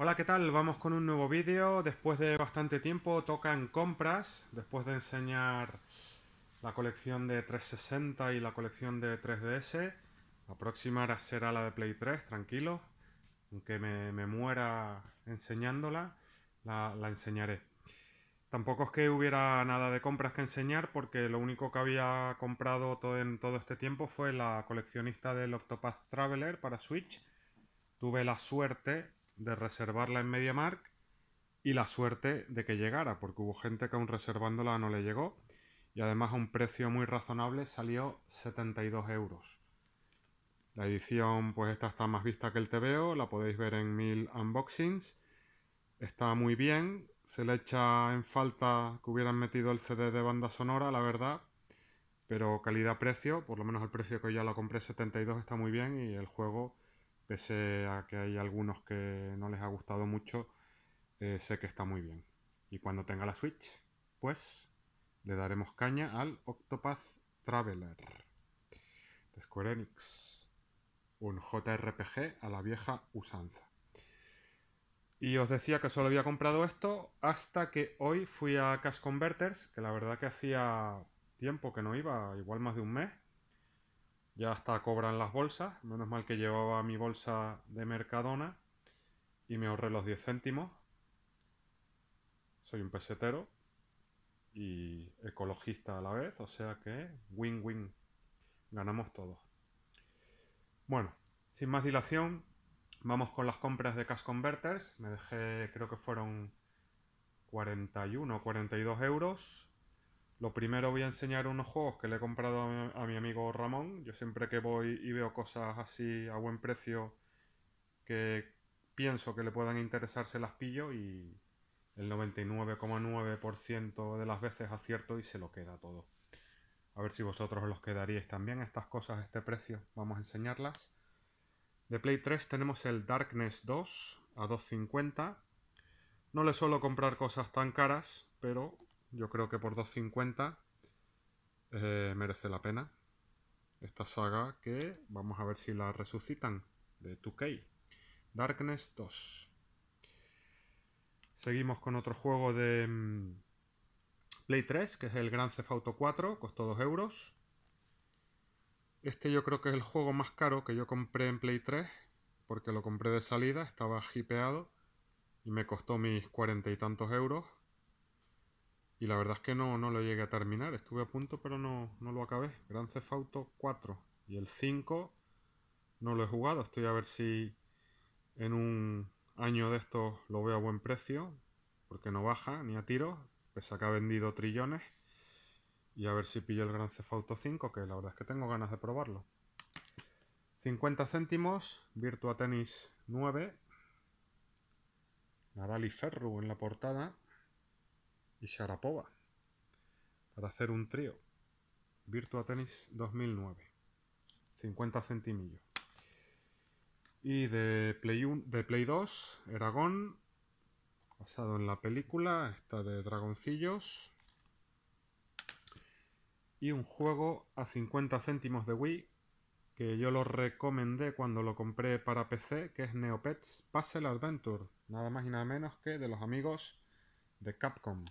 Hola, ¿qué tal? Vamos con un nuevo vídeo. Después de bastante tiempo tocan compras, después de enseñar la colección de 360 y la colección de 3DS. La próxima será la de Play 3, tranquilo. Aunque me, muera enseñándola, la, enseñaré. Tampoco es que hubiera nada de compras que enseñar, porque lo único que había comprado todo, en todo este tiempo fue la coleccionista del Octopath Traveler para Switch. Tuve la suerte de reservarla en MediaMark y la suerte de que llegara, porque hubo gente que aún reservándola no le llegó y además a un precio muy razonable salió 72 euros. La edición, pues esta está más vista que el TVO, la podéis ver en mil unboxings. Está muy bien, se le echa en falta que hubieran metido el CD de banda sonora, la verdad, pero calidad-precio, por lo menos el precio que ya la compré 72 está muy bien y el juego pese a que hay algunos que no les ha gustado mucho, eh, sé que está muy bien. Y cuando tenga la Switch, pues le daremos caña al Octopath Traveler de Square Enix. Un JRPG a la vieja usanza. Y os decía que solo había comprado esto hasta que hoy fui a Cash Converters, que la verdad que hacía tiempo que no iba, igual más de un mes ya hasta cobran las bolsas. Menos mal que llevaba mi bolsa de Mercadona y me ahorré los 10 céntimos. Soy un pesetero y ecologista a la vez, o sea que win-win. Ganamos todos. Bueno, sin más dilación, vamos con las compras de Cash Converters. Me dejé, creo que fueron 41 o 42 euros lo primero voy a enseñar unos juegos que le he comprado a mi, amigo Ramón. Yo siempre que voy y veo cosas así a buen precio que pienso que le puedan interesar, se las pillo y el 99,9% de las veces acierto y se lo queda todo. A ver si vosotros los quedaríais también estas cosas a este precio. Vamos a enseñarlas. De Play 3 tenemos el Darkness 2 a 2.50. No le suelo comprar cosas tan caras, pero yo creo que por 2.50 eh, merece la pena esta saga que vamos a ver si la resucitan de 2K. Darkness 2. Seguimos con otro juego de mm, Play 3, que es el Gran Theft Auto 4, costó 2 euros. Este yo creo que es el juego más caro que yo compré en Play 3, porque lo compré de salida, estaba hipeado y me costó mis cuarenta y tantos euros. Y la verdad es que no, no lo llegué a terminar. Estuve a punto, pero no, lo acabé. Gran cefauto 4. Y el 5 no lo he jugado. Estoy a ver si en un año de estos lo veo a buen precio. Porque no baja ni a tiro. Pese a que ha vendido trillones. Y a ver si pillo el Gran cefauto 5, que la verdad es que tengo ganas de probarlo. 50 céntimos, Virtua Tennis 9. Nadal y Ferru en la portada y Sharapova para hacer un trío. Virtua Tennis 2009. 50 centimillos. Y de Play, de Play 2, Eragon, basado en la película, esta de dragoncillos. Y un juego a 50 céntimos de Wii, que yo lo recomendé cuando lo compré para PC, que es Neopets Puzzle Adventure. Nada más y nada menos que de los amigos de Capcom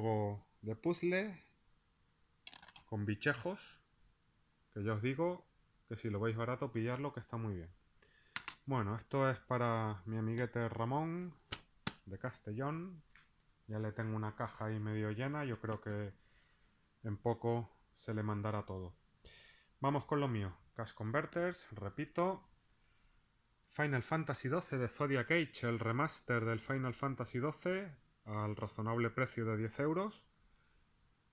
juego de puzzle con bichejos. Que ya os digo que si lo veis barato, pillarlo que está muy bien. Bueno, esto es para mi amiguete Ramón de Castellón. Ya le tengo una caja ahí medio llena. Yo creo que en poco se le mandará todo. Vamos con lo mío. Cash Converters, repito. Final Fantasy XII de Zodiac Age, el remaster del Final Fantasy XII al razonable precio de 10 euros.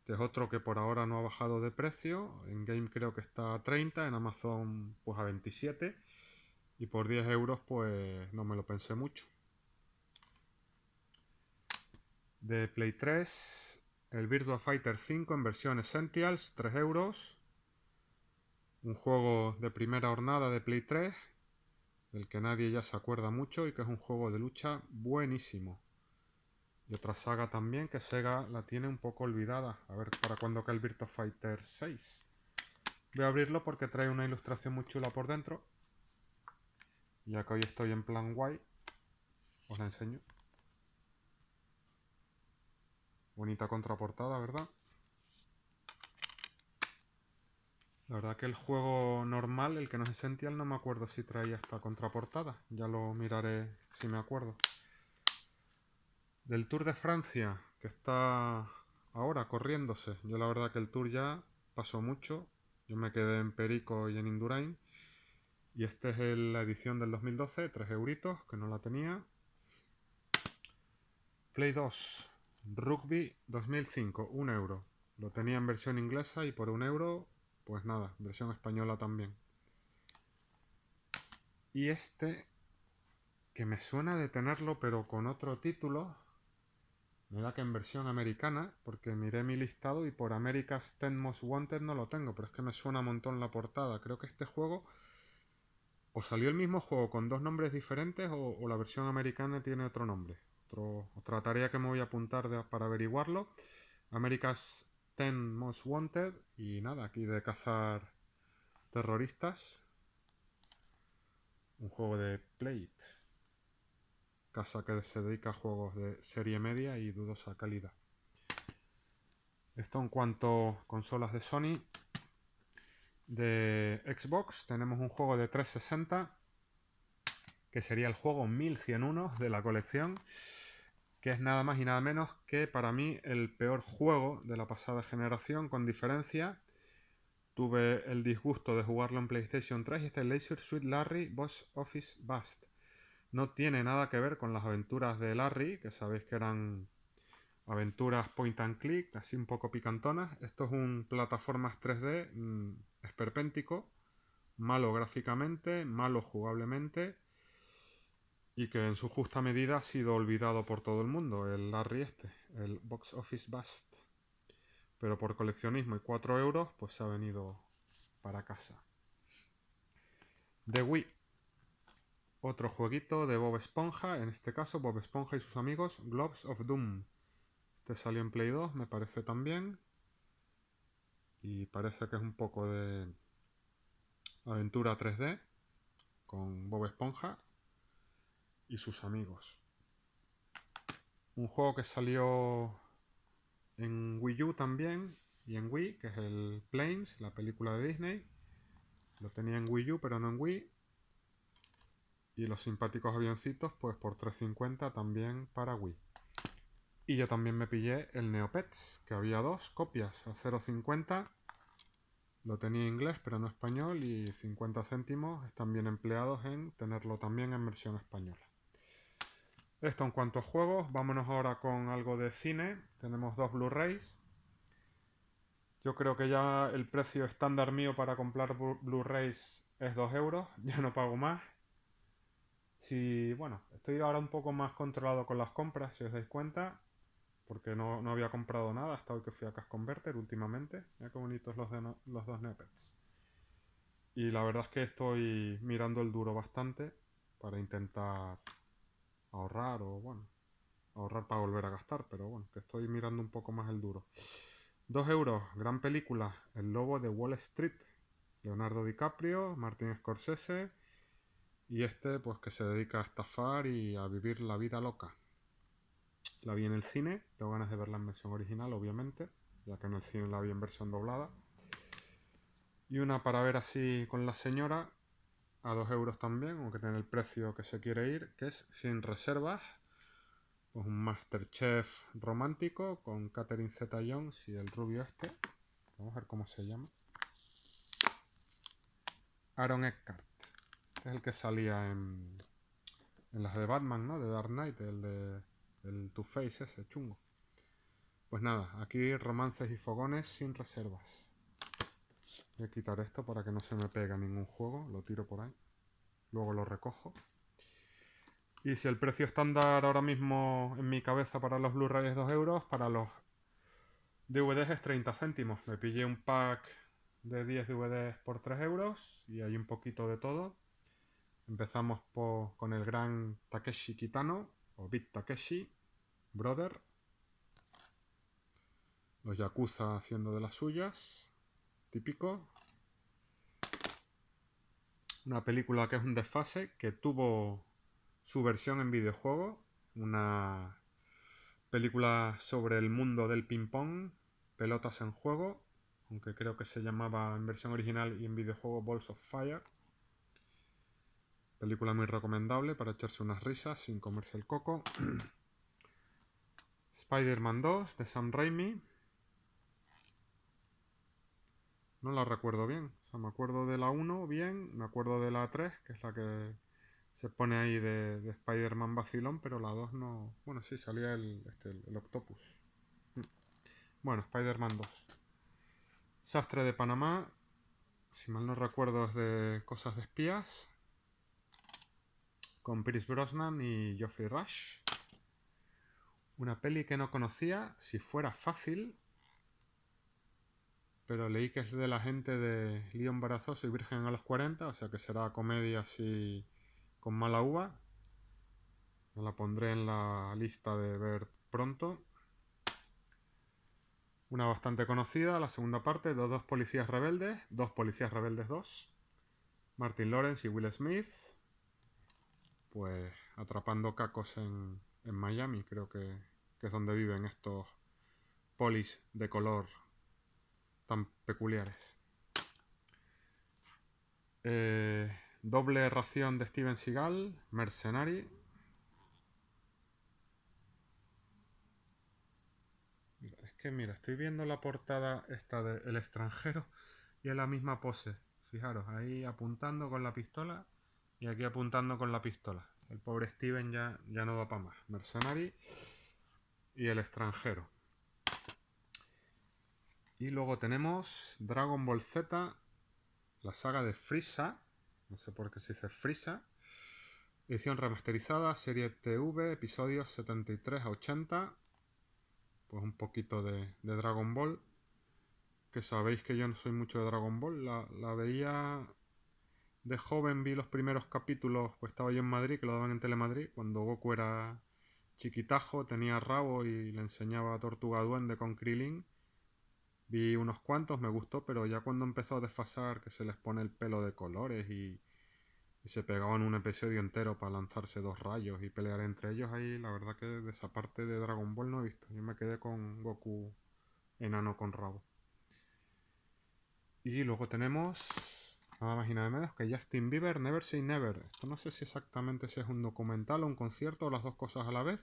que es otro que por ahora no ha bajado de precio. En Game creo que está a 30, en Amazon pues a 27. Y por 10 euros pues no me lo pensé mucho. De Play 3, el Virtua Fighter 5 en versión Essentials, 3 euros. Un juego de primera hornada de Play 3, del que nadie ya se acuerda mucho y que es un juego de lucha buenísimo. Y otra saga también que Sega la tiene un poco olvidada. A ver para cuándo cae el Virtua Fighter 6. Voy a abrirlo porque trae una ilustración muy chula por dentro. Ya que hoy estoy en plan guay, os la enseño. Bonita contraportada, ¿verdad? La verdad que el juego normal, el que no es sentía, no me acuerdo si traía esta contraportada. Ya lo miraré si me acuerdo del Tour de Francia, que está ahora corriéndose. Yo la verdad que el Tour ya pasó mucho. Yo me quedé en Perico y en Indurain. Y esta es la edición del 2012, 3 euritos, que no la tenía. Play 2, Rugby 2005, 1 euro. Lo tenía en versión inglesa y por 1 euro, pues nada, versión española también. Y este, que me suena de tenerlo pero con otro título, da que en versión americana, porque miré mi listado y por America's Ten Most Wanted no lo tengo, pero es que me suena un montón la portada. Creo que este juego o salió el mismo juego con dos nombres diferentes o, la versión americana tiene otro nombre. otra tarea que me voy a apuntar para averiguarlo. America's Ten Most Wanted y nada, aquí de cazar terroristas. Un juego de Plate casa que se dedica a juegos de serie media y dudosa calidad. Esto en cuanto a consolas de Sony. De Xbox tenemos un juego de 360 que sería el juego 1101 de la colección, que es nada más y nada menos que para mí el peor juego de la pasada generación con diferencia. Tuve el disgusto de jugarlo en PlayStation 3 y este Laser Sweet Larry Boss Office Bust no tiene nada que ver con las aventuras de Larry, que sabéis que eran aventuras point and click, así un poco picantonas. Esto es un plataformas 3D mm, esperpéntico, malo gráficamente, malo jugablemente y que en su justa medida ha sido olvidado por todo el mundo, el Larry este, el Box Office Bust. Pero por coleccionismo y 4 euros, pues se ha venido para casa. The Wii otro jueguito de Bob Esponja, en este caso Bob Esponja y sus amigos, Globes of Doom. Este salió en Play 2, me parece también. Y parece que es un poco de aventura 3D con Bob Esponja y sus amigos. Un juego que salió en Wii U también y en Wii, que es el Planes, la película de Disney. Lo tenía en Wii U, pero no en Wii. Y los simpáticos avioncitos, pues por 3.50 también para Wii. Y yo también me pillé el Neopets, que había dos copias a 0.50. Lo tenía en inglés, pero no español, y 50 céntimos están bien empleados en tenerlo también en versión española. Esto en cuanto a juegos, vámonos ahora con algo de cine. Tenemos dos Blu-rays. Yo creo que ya el precio estándar mío para comprar Blu-rays es 2 euros, ya no pago más. Si, bueno, estoy ahora un poco más controlado con las compras, si os dais cuenta, porque no, no había comprado nada hasta hoy que fui a Cash Converter últimamente. Mira que bonitos los, los dos Nepets. Y la verdad es que estoy mirando el duro bastante para intentar ahorrar o, bueno, ahorrar para volver a gastar, pero bueno, que estoy mirando un poco más el duro. dos euros, gran película, El Lobo de Wall Street, Leonardo DiCaprio, Martin Scorsese, y este, pues que se dedica a estafar y a vivir la vida loca. La vi en el cine, tengo ganas de verla en versión original, obviamente, ya que en el cine la vi en versión doblada. Y una para ver así con la señora, a 2 euros también, aunque tiene el precio que se quiere ir, que es Sin Reservas, pues un Masterchef romántico con Catherine Zeta Jones y el rubio este. Vamos a ver cómo se llama. Aaron Eckhart. Es el que salía en, las de Batman, ¿no? De Dark Knight, el de el Two Face ese chungo. Pues nada, aquí romances y fogones sin reservas. Voy a quitar esto para que no se me pega ningún juego, lo tiro por ahí. Luego lo recojo. Y si el precio estándar ahora mismo en mi cabeza para los Blu-ray es 2 euros, para los DVDs es 30 céntimos. Me pillé un pack de 10 DVDs por 3 euros y hay un poquito de todo. Empezamos con el gran Takeshi Kitano, o Big Takeshi, Brother. Los Yakuza haciendo de las suyas, típico. Una película que es un desfase, que tuvo su versión en videojuego, una película sobre el mundo del ping-pong, pelotas en juego, aunque creo que se llamaba en versión original y en videojuego Balls of Fire. Película muy recomendable para echarse unas risas sin comerse el coco. Spider-Man 2 de Sam Raimi. No la recuerdo bien. O sea, me acuerdo de la 1 bien, me acuerdo de la 3, que es la que se pone ahí de, Spider-Man vacilón, pero la 2 no... Bueno, sí, salía el, este, el Octopus. Mm. Bueno, Spider-Man 2. Sastre de Panamá, si mal no recuerdo es de cosas de espías con Pierce Brosnan y Geoffrey Rush. Una peli que no conocía, si fuera fácil, pero leí que es de la gente de León Barazoso y Virgen a los 40, o sea que será comedia así con mala uva. la pondré en la lista de ver pronto. Una bastante conocida, la segunda parte, dos policías rebeldes, dos policías rebeldes dos, Martin Lawrence y Will Smith pues atrapando cacos en, Miami, creo que, es donde viven estos polis de color tan peculiares. Eh, doble ración de Steven Seagal, Mercenary. Es que mira, estoy viendo la portada esta de El extranjero y es la misma pose. Fijaros, ahí apuntando con la pistola y aquí apuntando con la pistola. El pobre Steven ya, ya no da para más. Mercenary y el extranjero. Y luego tenemos Dragon Ball Z, la saga de frisa No sé por qué se dice Frisa. Edición remasterizada, serie TV, episodios 73 a 80. Pues un poquito de, Dragon Ball. Que sabéis que yo no soy mucho de Dragon Ball. La, la veía de joven vi los primeros capítulos, pues estaba yo en Madrid, que lo daban en Telemadrid, cuando Goku era chiquitajo, tenía rabo y le enseñaba a Tortuga Duende con Krillin. Vi unos cuantos, me gustó, pero ya cuando empezó a desfasar, que se les pone el pelo de colores y, y se pegaban un episodio entero para lanzarse dos rayos y pelear entre ellos, ahí la verdad que de esa parte de Dragon Ball no he visto. Yo me quedé con Goku enano con rabo. Y luego tenemos Nada más y nada menos que Justin Bieber Never Say Never. Esto no sé si exactamente si es un documental o un concierto o las dos cosas a la vez.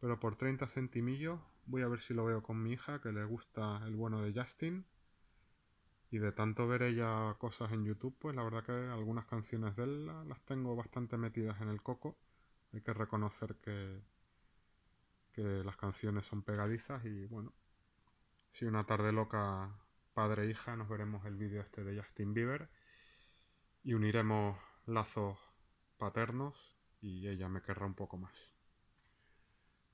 Pero por 30 centimillos voy a ver si lo veo con mi hija que le gusta el bueno de Justin. Y de tanto ver ella cosas en YouTube, pues la verdad que algunas canciones de él las tengo bastante metidas en el coco. Hay que reconocer que, que las canciones son pegadizas y bueno, si una tarde loca padre e hija, nos veremos el vídeo este de Justin Bieber y uniremos lazos paternos y ella me querrá un poco más.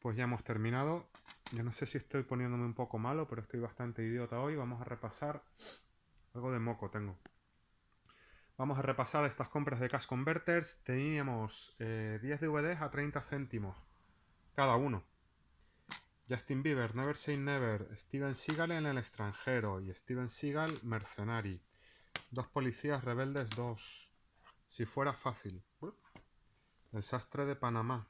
Pues ya hemos terminado. Yo no sé si estoy poniéndome un poco malo, pero estoy bastante idiota hoy. Vamos a repasar... Algo de moco tengo. Vamos a repasar estas compras de Cash Converters. Teníamos 10 eh, DVDs a 30 céntimos cada uno. Justin Bieber, Never Say Never, Steven Seagal en El extranjero y Steven Seagal, Mercenary. Dos policías rebeldes dos. Si fuera fácil. El sastre de Panamá.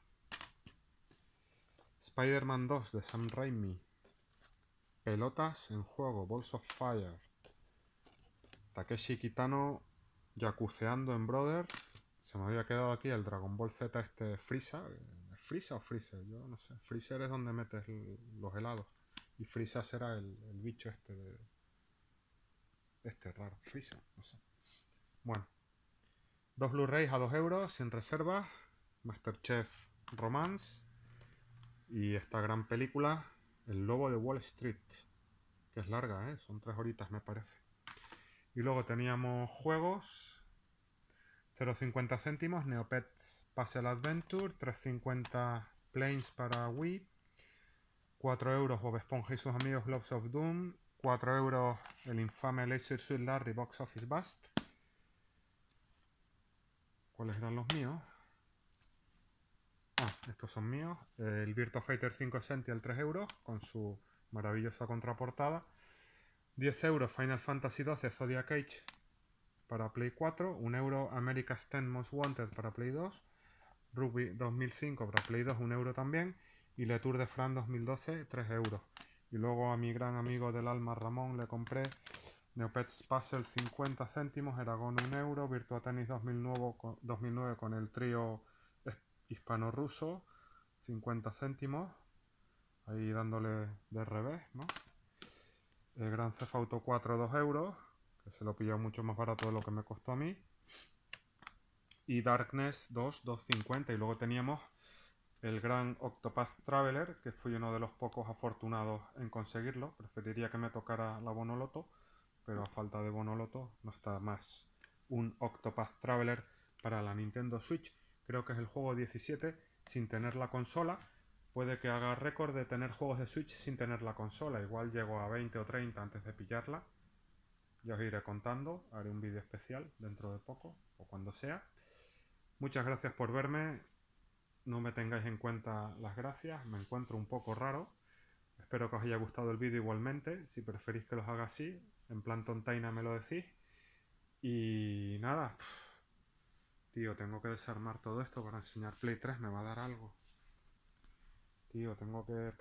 Spider-Man 2 de Sam Raimi. Pelotas en juego, Balls of Fire. Takeshi Kitano yacuceando en Brother. Se me había quedado aquí el Dragon Ball Z este Frisa. Freezer o Freezer, yo no sé. Freezer es donde metes los helados. Y Freezer será el, bicho este de. Este raro. Freezer, no sé. Bueno. Dos Blu-rays a 2 euros, sin reservas. Masterchef Romance. Y esta gran película, El Lobo de Wall Street. Que es larga, ¿eh? Son tres horitas, me parece. Y luego teníamos juegos 0.50 céntimos Neopets Passial Adventure, 3.50 Planes para Wii, 4 euros Bob Esponja y sus amigos Loves of Doom, 4 euros el infame Laser Suit Larry Box Office Bust. ¿Cuáles eran los míos? Ah, estos son míos. El Virtua Fighter 5 Essential 3 euros con su maravillosa contraportada. 10 euros Final Fantasy XII, Zodiac Age para Play 4, 1 euro America's 10 Most Wanted para Play 2, Rugby 2005 para Play 2 1 euro también y Le Tour de France 2012 3 euros. Y luego a mi gran amigo del alma Ramón le compré Neopet Puzzle 50 céntimos, Eragon 1 euro, Virtua Tennis 2009 con, 2009 con el trío hispano-ruso 50 céntimos, ahí dándole de revés, ¿no? El eh, Gran Theft 4 2 euros, se lo pilla mucho más barato de lo que me costó a mí. Y Darkness 2, 250. Y luego teníamos el gran Octopath Traveler, que fui uno de los pocos afortunados en conseguirlo. Preferiría que me tocara la Bonoloto, pero a falta de Bonoloto no está más un Octopath Traveler para la Nintendo Switch. Creo que es el juego 17 sin tener la consola. Puede que haga récord de tener juegos de Switch sin tener la consola. Igual llego a 20 o 30 antes de pillarla. Ya os iré contando, haré un vídeo especial dentro de poco o cuando sea. Muchas gracias por verme, no me tengáis en cuenta las gracias, me encuentro un poco raro. Espero que os haya gustado el vídeo igualmente, si preferís que los haga así, en plan tontaina me lo decís. Y nada, tío, tengo que desarmar todo esto para enseñar Play 3, me va a dar algo. Tío, tengo que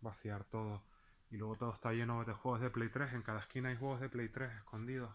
vaciar todo. Y luego todo está lleno de juegos de Play 3. En cada esquina hay juegos de Play 3 escondidos.